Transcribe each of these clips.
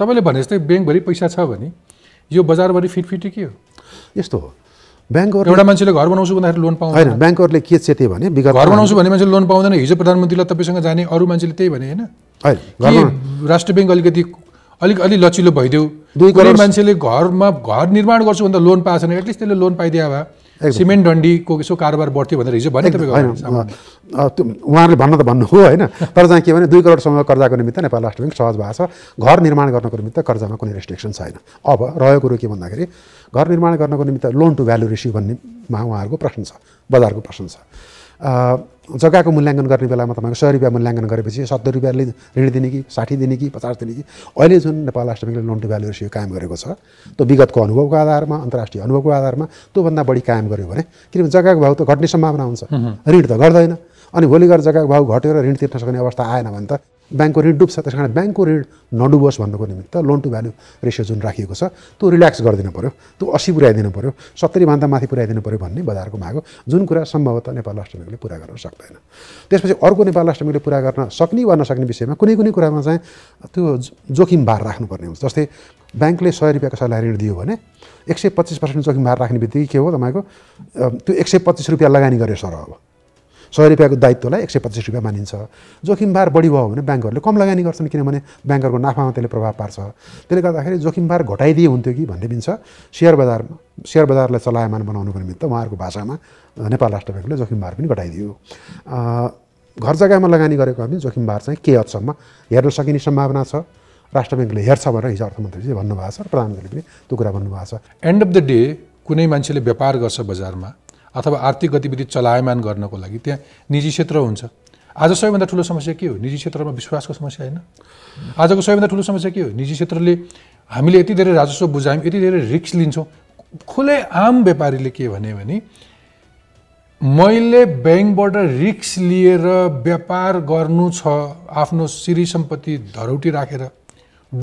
तपाईँले भने जस्तै ब्याङ्कभरि पैसा छ भने यो बजारभरि फिटफिटी के हो यस्तो हो ब्याङ्कहरू एउटा मान्छेले घर बनाउँछु भन्दाखेरि लोन पाउँदैन ब्याङ्कहरूले के चेत्यो भने विगत घर बनाउँछु भने मान्छेले लोन पाउँदैन हिजो प्रधानमन्त्रीलाई तपाईँसँग जाने अरू मान्छेले त्यही भने होइन राष्ट्र ब्याङ्क अलिकति अलिक अलिक लचिलो भइदियो दुई मान्छेले घरमा घर निर्माण गर्छु भन्दा लोन पाएको छैन एटलिस्ट त्यसले लोन पाइदियो भए सिमेन्ट डन्डीको यसो कारोबार बढ्थ्यो भनेर हिजो भने होइन उहाँहरूले भन्न त भन्नु हो होइन तर चाहिँ के भने दुई करोडसम्म कर्जाको निमित्त नेपाल राष्ट्र ब्याङ्क सहज भएको छ घर निर्माण गर्नको निमित्त कर्जामा कुनै रेस्ट्रिक्सन छैन अब रह्यो कुरो के भन्दाखेरि घर निर्माण गर्नको निमित्त लोन टु भ्यालु रेसियो भन्नेमा उहाँहरूको प्रश्न छ बजारको प्रश्न छ जग्गाको मूल्याङ्कन गर्ने बेलामा तपाईँको सय रुपियाँ मूल्याङ्कन गरेपछि सत्तर रुपियाँले ऋण दिने कि साठी दिने कि पचास दिने कि अहिले जुन नेपाल राष्ट्र ब्याङ्कले लोन टु भ्याल्यु रेसियो कायम गरेको छ त्यो विगतको अनुभवको आधारमा अन्तर्राष्ट्रिय अनुभवको आधारमा त्योभन्दा बढी कायम गऱ्यो भने किनभने जग्गाको भाउ त घट्ने सम्भावना हुन्छ ऋण त गर्दैन अनि भोलि गएर जग्गाको भाउ र ऋण तिर्न सक्ने अवस्था आएन भने त ब्याङ्कको ऋण डुब्छ त्यस कारण ब्याङ्कको ऋण नडुबोस् भन्नुको निमित्त लोन टु भ्याल्यु रेसियो जुन राखिएको छ त्यो रिल्याक्स गरिदिनु पऱ्यो त्यो असी पुऱ्याइदिनु पऱ्यो सत्तरीभन्दा माथि पुऱ्याइदिनु पऱ्यो भन्ने बजारको माग जुन कुरा सम्भवतः नेपाल राष्ट्र ब्याङ्कले पुरा गर्न सक्दैन त्यसपछि अर्को नेपाल राष्ट्र ब्याङ्कले पुरा गर्न सक्ने वा नसक्ने विषयमा कुनै कुनै कुरामा चाहिँ त्यो जोखिम भार राख्नुपर्ने हुन्छ जस्तै ब्याङ्कले सय रुपियाँको सल्लाह ऋण दियो भने एक सय पच्चिस पर्सेन्ट जोखिम भार राख्ने बित्तिकै के हो तपाईँको त्यो एक सय पच्चिस रुपियाँ लगानी गरे सर अब सय रुपियाँको दायित्वलाई एक सय पच्चिस रुपियाँ मानिन्छ जोखिमभार बढी भयो भने ब्याङ्कहरूले कम लगानी गर्छन् किनभने ब्याङ्कहरूको नाफामा त्यसले प्रभाव पार्छ त्यसले गर्दाखेरि जोखिम भार घटाइदिए हुन्थ्यो कि भन्ने पनि छ सेयर बजारमा सेयर बजारलाई चलायमान बनाउनुको निमित्त उहाँहरूको भाषामा नेपाल राष्ट्र ब्याङ्कले भार पनि घटाइदियो घर जग्गामा लगानी गरेको पनि भार चाहिँ केही हदसम्म हेर्न सकिने सम्भावना छ राष्ट्र ब्याङ्कले हेर्छ भनेर हिजो अर्थमन्त्रीले भन्नुभएको छ प्रधानमन्त्रीले पनि त्यो कुरा भन्नुभएको छ एन्ड अफ द डे कुनै मान्छेले व्यापार गर्छ बजारमा अथवा आर्थिक गतिविधि चलायमान गर्नको लागि त्यहाँ निजी क्षेत्र हुन्छ आज सबैभन्दा ठुलो समस्या के हो निजी क्षेत्रमा विश्वासको समस्या होइन आजको सबैभन्दा ठुलो समस्या के हो निजी क्षेत्रले हामीले यति धेरै राजस्व बुझायौँ यति धेरै रिक्स लिन्छौँ खुले आम व्यापारीले के भने मैले ब्याङ्कबाट रिक्स लिएर व्यापार गर्नु छ आफ्नो श्री सम्पत्ति धरौटी राखेर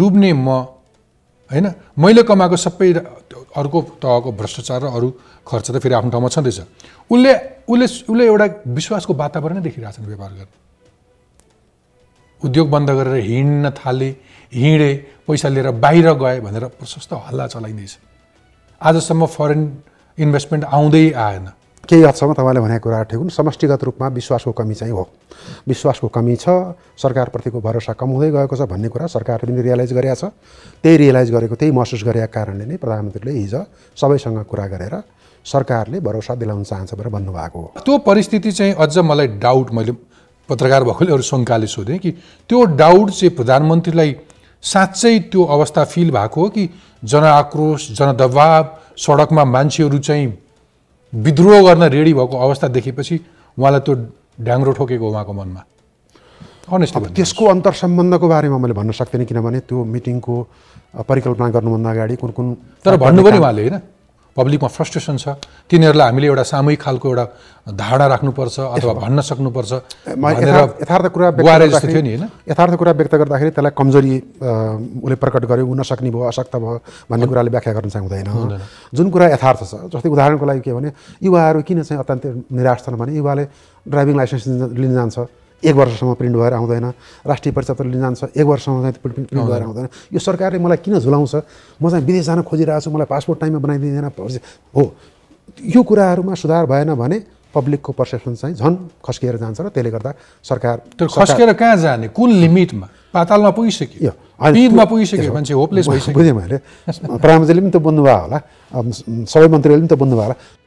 डुब्ने म होइन मैले कमाएको सबै अर्को तहको भ्रष्टाचार र अरू खर्च त फेरि आफ्नो ठाउँमा छँदैछ उसले उसले उसले एउटा विश्वासको वातावरणै देखिरहेछन् व्यापार गर्ने उद्योग बन्द गरेर हिँड्न थाले हिँडे पैसा लिएर बाहिर गए भनेर प्रशस्त हल्ला चलाइँदैछ आजसम्म फरेन इन्भेस्टमेन्ट आउँदै आएन केही हदसम्म तपाईँले भनेको कुरा ठिक हुन् समष्टिगत रूपमा विश्वासको कमी चाहिँ हो विश्वासको कमी छ सरकारप्रतिको भरोसा कम हुँदै गएको छ भन्ने कुरा सरकारले पनि रियलाइज गरेका छ त्यही रियलाइज गरेको त्यही महसुस गरेका कारणले नै प्रधानमन्त्रीले हिज सबैसँग कुरा गरेर सरकारले भरोसा दिलाउन चाहन्छ भनेर भन्नुभएको हो त्यो परिस्थिति चाहिँ अझ मलाई डाउट मैले पत्रकार भएकोले अरू शङ्काले सोधेँ कि त्यो डाउट चाहिँ प्रधानमन्त्रीलाई साँच्चै त्यो अवस्था फिल भएको हो कि जनआक्रोश जनदबाव सडकमा मान्छेहरू चाहिँ विद्रोह गर्न रेडी भएको अवस्था देखेपछि उहाँलाई त्यो ढ्याङ्ग्रो ठोकेको उहाँको मनमा त्यसको अन्तर सम्बन्धको बारेमा मैले भन्न सक्दिनँ किनभने त्यो मिटिङको परिकल्पना गर्नुभन्दा अगाडि कुन कुन तर भन्नु पनि उहाँले होइन पब्लिकमा फ्रस्ट्रेसन छ तिनीहरूलाई हामीले एउटा सामूहिक खालको एउटा धारणा राख्नुपर्छ अथवा भन्न सक्नुपर्छ यथार्थ कुरा जस्तो थियो नि होइन यथार्थ कुरा व्यक्त गर्दाखेरि त्यसलाई कमजोरी उसले प्रकट गर्यो ऊ नसक्ने भयो असक्त भयो भन्ने कुराले व्याख्या गर्न चाहिँ जुन कुरा यथार्थ छ जस्तै उदाहरणको लागि के भने युवाहरू किन चाहिँ अत्यन्त निराश छन् भने युवाले ड्राइभिङ लाइसेन्स लिन जान्छ एक वर्षसम्म प्रिन्ट भएर आउँदैन राष्ट्रिय परिचयपत्र लिन जान्छ एक वर्षसम्म चाहिँ प्रिन्ट भएर आउँदैन यो सरकारले मलाई किन झुलाउँछ म चाहिँ विदेश जान खोजिरहेको छु मलाई पासपोर्ट टाइममा बनाइदिँदैन हो यो कुराहरूमा सुधार भएन भने पब्लिकको पर्सेप्सन चाहिँ झन् खस्किएर जान्छ र त्यसले गर्दा सरकार खस्किएर कहाँ जाने कुन लिमिटमा पातालमा पुगिसक्यो पिरमा पुगिसक्यो मान्छे होपलेस भइसक्यो बुझेँ मैले प्रधानमन्त्रीले पनि त बुझ्नुभयो होला सबै मन्त्रीहरूले पनि त बुझ्नुभयो होला